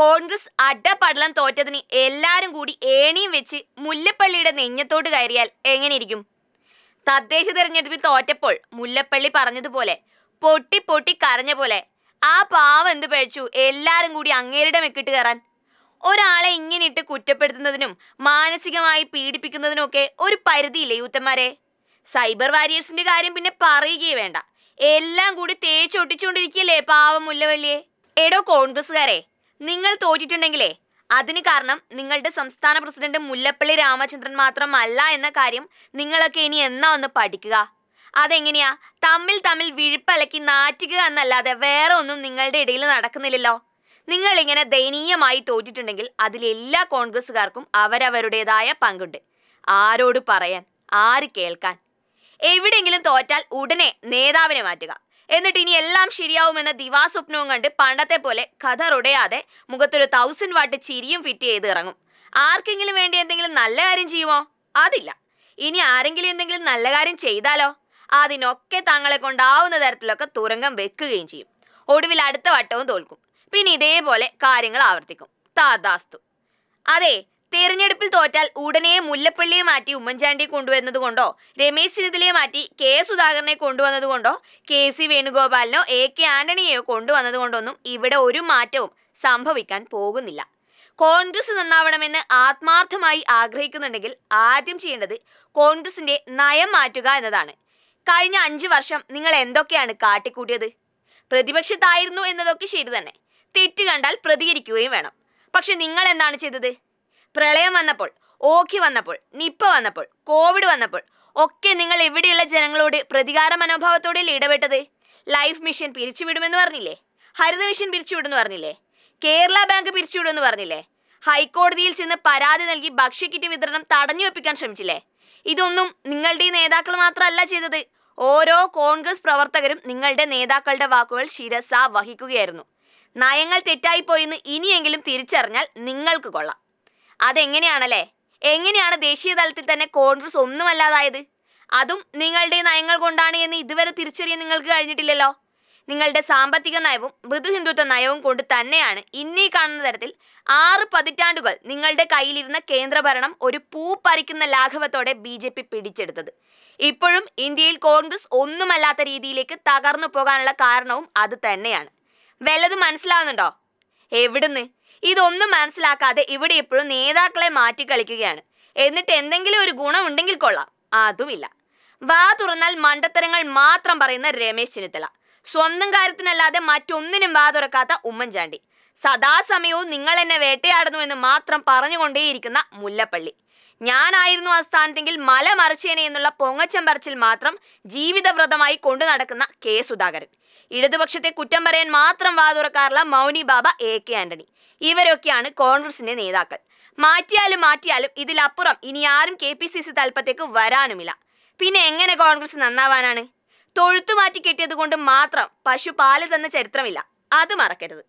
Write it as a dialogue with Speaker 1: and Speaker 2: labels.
Speaker 1: കോൺഗ്രസ് അടപടലം തോറ്റതിന് എല്ലാവരും കൂടി ഏണിയും വെച്ച് മുല്ലപ്പള്ളിയുടെ നെഞ്ഞത്തോട്ട് കയറിയാൽ എങ്ങനെയിരിക്കും തദ്ദേശ തിരഞ്ഞെടുപ്പിൽ തോറ്റപ്പോൾ മുല്ലപ്പള്ളി പറഞ്ഞതുപോലെ പൊട്ടി പൊട്ടി കരഞ്ഞ പോലെ ആ പാവം എന്ത് പഴിച്ചു എല്ലാവരും കൂടി അങ്ങേരുടെ മെക്കിട്ട് കയറാൻ ഒരാളെ ഇങ്ങനെ ഇട്ട് കുറ്റപ്പെടുത്തുന്നതിനും മാനസികമായി പീഡിപ്പിക്കുന്നതിനും ഒക്കെ ഒരു പരിധിയില്ലേ യൂത്തന്മാരെ സൈബർ വാരിയേഴ്സിന്റെ കാര്യം പിന്നെ പറയുകയേ വേണ്ട എല്ലാം കൂടി തേച്ചൊട്ടിച്ചുകൊണ്ടിരിക്കല്ലേ പാവം മുല്ലവള്ളിയെ എടോ കോൺഗ്രസ്സുകാരെ നിങ്ങൾ തോറ്റിട്ടുണ്ടെങ്കിലേ അതിന് കാരണം നിങ്ങളുടെ സംസ്ഥാന പ്രസിഡന്റ് മുല്ലപ്പള്ളി രാമചന്ദ്രൻ മാത്രമല്ല എന്ന കാര്യം നിങ്ങളൊക്കെ ഇനി എന്നാ ഒന്ന് പഠിക്കുക അതെങ്ങനെയാ തമ്മിൽ തമ്മിൽ വിഴുപ്പലക്കി നാറ്റുക എന്നല്ലാതെ വേറെ ഒന്നും നിങ്ങളുടെ ഇടയിൽ നടക്കുന്നില്ലല്ലോ നിങ്ങൾ ഇങ്ങനെ ദയനീയമായി തോറ്റിട്ടുണ്ടെങ്കിൽ അതിൽ എല്ലാ കോൺഗ്രസ്സുകാർക്കും അവരവരുടേതായ പങ്കുണ്ട് ആരോട് പറയാൻ ആര് കേൾക്കാൻ എവിടെയെങ്കിലും തോറ്റാൽ ഉടനെ നേതാവിനെ മാറ്റുക എന്നിട്ട് ഇനി എല്ലാം ശരിയാവുമെന്ന ദിവാസ്വപ്നവും കണ്ട് പണ്ടത്തെ പോലെ കഥ റൊടയാതെ മുഖത്തൊരു തൗസൻഡ് വാട്ട് ചിരിയും ഫിറ്റ് ചെയ്ത് ഇറങ്ങും ആർക്കെങ്കിലും വേണ്ടി എന്തെങ്കിലും നല്ല കാര്യം ചെയ്യുമോ അതില്ല ഇനി ആരെങ്കിലും എന്തെങ്കിലും നല്ല കാര്യം ചെയ്താലോ അതിനൊക്കെ താങ്കളെ കൊണ്ടാവുന്ന തരത്തിലൊക്കെ തുരങ്കം വെക്കുകയും ചെയ്യും ഒടുവിൽ അടുത്ത വട്ടവും തോൽക്കും പിന്നെ ഇതേപോലെ കാര്യങ്ങൾ ആവർത്തിക്കും താതാസ്തു അതെ തെരഞ്ഞെടുപ്പിൽ തോറ്റാൽ ഉടനെ മുല്ലപ്പള്ളിയെ മാറ്റി ഉമ്മൻചാണ്ടിയെ കൊണ്ടുവന്നതുകൊണ്ടോ രമേശ് ചെന്നിത്തലയെ മാറ്റി കെ സുധാകരനെ കൊണ്ടുവന്നതുകൊണ്ടോ കെ സി വേണുഗോപാലിനോ എ കെ ആന്റണിയെയോ കൊണ്ടുവന്നതുകൊണ്ടൊന്നും ഇവിടെ ഒരു മാറ്റവും സംഭവിക്കാൻ പോകുന്നില്ല കോൺഗ്രസ് നന്നാവണമെന്ന് ആത്മാർത്ഥമായി ആഗ്രഹിക്കുന്നുണ്ടെങ്കിൽ ആദ്യം ചെയ്യേണ്ടത് കോൺഗ്രസിന്റെ നയം മാറ്റുക എന്നതാണ് കഴിഞ്ഞ അഞ്ച് വർഷം നിങ്ങൾ എന്തൊക്കെയാണ് കാട്ടിക്കൂട്ടിയത് പ്രതിപക്ഷത്തായിരുന്നു എന്നതൊക്കെ ശരി തന്നെ തെറ്റ് കണ്ടാൽ പ്രതികരിക്കുകയും വേണം പക്ഷെ നിങ്ങൾ എന്താണ് ചെയ്തത് പ്രളയം വന്നപ്പോൾ ഓഖി വന്നപ്പോൾ നിപ്പ വന്നപ്പോൾ കോവിഡ് വന്നപ്പോൾ ഒക്കെ നിങ്ങൾ ഇവിടെയുള്ള ജനങ്ങളോട് പ്രതികാര മനോഭാവത്തോടെ ഇടപെട്ടത് ലൈഫ് മിഷൻ പിരിച്ചുവിടുമെന്ന് പറഞ്ഞില്ലേ ഹരിത മിഷൻ പിരിച്ചുവിടുമെന്ന് പറഞ്ഞില്ലേ കേരള ബാങ്ക് പിരിച്ചുവിടുമെന്ന് പറഞ്ഞില്ലേ ഹൈക്കോടതിയിൽ ചെന്ന് പരാതി നൽകി ഭക്ഷ്യക്കിറ്റ് വിതരണം തടഞ്ഞു വെപ്പിക്കാൻ ശ്രമിച്ചില്ലേ ഇതൊന്നും നിങ്ങളുടെ നേതാക്കൾ മാത്രമല്ല ചെയ്തത് ഓരോ കോൺഗ്രസ് പ്രവർത്തകരും നിങ്ങളുടെ നേതാക്കളുടെ വാക്കുകൾ ശിരസ വഹിക്കുകയായിരുന്നു നയങ്ങൾ തെറ്റായിപ്പോയെന്ന് ഇനിയെങ്കിലും തിരിച്ചറിഞ്ഞാൽ നിങ്ങൾക്ക് കൊള്ളാം അതെങ്ങനെയാണല്ലേ എങ്ങനെയാണ് ദേശീയ തലത്തിൽ തന്നെ കോൺഗ്രസ് ഒന്നുമല്ലാതായത് അതും നിങ്ങളുടെ നയങ്ങൾ കൊണ്ടാണ് എന്ന് ഇതുവരെ തിരിച്ചറിയാൻ നിങ്ങൾക്ക് കഴിഞ്ഞിട്ടില്ലല്ലോ നിങ്ങളുടെ സാമ്പത്തിക നയവും മൃദുഹിന്ദുത്വ നയവും കൊണ്ട് തന്നെയാണ് ഇന്നീ കാണുന്ന തരത്തിൽ ആറ് പതിറ്റാണ്ടുകൾ നിങ്ങളുടെ കയ്യിലിരുന്ന കേന്ദ്രഭരണം ഒരു പൂ പറിക്കുന്ന ലാഘവത്തോടെ ബി ജെ പി പിടിച്ചെടുത്തത് ഇപ്പോഴും ഇന്ത്യയിൽ കോൺഗ്രസ് ഒന്നുമല്ലാത്ത രീതിയിലേക്ക് തകർന്നു പോകാനുള്ള കാരണവും അത് തന്നെയാണ് വല്ലത് മനസ്സിലാവുന്നുണ്ടോ എവിടുന്ന് ഇതൊന്നും മനസ്സിലാക്കാതെ ഇവിടെ ഇപ്പോഴും നേതാക്കളെ മാറ്റി കളിക്കുകയാണ് എന്നിട്ട് എന്തെങ്കിലും ഒരു ഗുണം ഉണ്ടെങ്കിൽ കൊള്ളാം അതുമില്ല വാ തുറന്നാൽ മണ്ടത്തരങ്ങൾ മാത്രം പറയുന്ന രമേശ് ചെന്നിത്തല സ്വന്തം കാര്യത്തിനല്ലാതെ മറ്റൊന്നിനും വാ തുറക്കാത്ത ഉമ്മൻചാണ്ടി സദാസമയവും നിങ്ങൾ എന്നെ വേട്ടയാടുന്നു എന്ന് മാത്രം പറഞ്ഞുകൊണ്ടേയിരിക്കുന്ന മുല്ലപ്പള്ളി ഞാനായിരുന്നു ആ സ്ഥാനത്തെങ്കിൽ മല മറിച്ചേനെ എന്നുള്ള പൊങ്ങച്ചം പറച്ചിൽ മാത്രം ജീവിതവ്രതമായി കൊണ്ടു നടക്കുന്ന കെ സുധാകരൻ ഇടതുപക്ഷത്തെ കുറ്റം പറയാൻ മാത്രം വാതുറക്കാറുള്ള മൗനി ബാബ എ കെ ആന്റണി ഇവരൊക്കെയാണ് കോൺഗ്രസിന്റെ നേതാക്കൾ മാറ്റിയാലും മാറ്റിയാലും ഇതിലപ്പുറം ഇനി ആരും കെ പി സി സി തലപ്പത്തേക്ക് വരാനുമില്ല പിന്നെ എങ്ങനെ കോൺഗ്രസ് നന്നാവാനാണ് തൊഴുത്തുമാറ്റി കിട്ടിയത് കൊണ്ട് മാത്രം പശു പാല് തന്ന ചരിത്രമില്ല അത് മറക്കരുത്